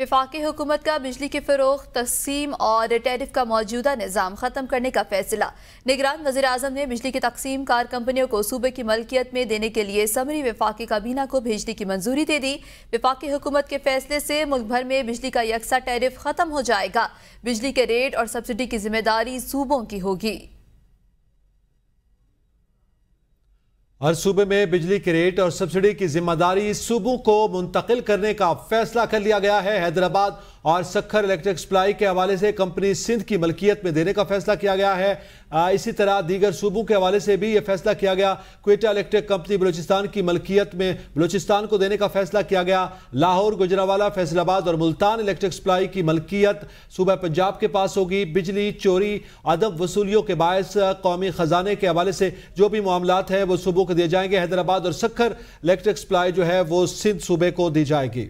विफाक हुकूमत का बिजली के फ़रोख तकसीम और टैरिफ का मौजूदा निज़ाम ख़त्म करने का फैसला निगरान वजी अजम ने बिजली की तकसीम कार कंपनियों को सूबे की मलकियत में देने के लिए समरी विफाकी काबीना को भेजने की मंजूरी दे दी विफाक हुकूमत के फैसले से मुल्क भर में बिजली का यकसा टैरिफ ख़त्म हो जाएगा बिजली के रेट और सब्सिडी की जिम्मेदारी सूबों की होगी हर सूबे में बिजली के रेट और सब्सिडी की जिम्मेदारी सूबों को मुंतकिल करने का फैसला कर लिया गया है हैदराबाद और सखर इलेक्ट्रिक सप्लाई के हवाले से कंपनी सिंध की मलकियत में देने का फैसला किया गया है इसी तरह दीगर सूबों के हवाले से भी यह फैसला किया गया क्वेटा इलेक्ट्रिक कंपनी बलूचिस्तान की मलकियत में बलूचिस्तान को देने का फैसला किया गया लाहौर गुजरावाला फैसलाबाद और मुल्तान इलेक्ट्रिक सप्लाई की मलकियत सूबह पंजाब के पास होगी बिजली चोरी अदब वसूलियों के बायस कौमी खजाने के हवाले से जो भी मामला है वो सूबों के दिए जाएंगे हैदराबाद और सखर इलेक्ट्रिक सप्लाई जो है वो सिंध सूबे को दी जाएगी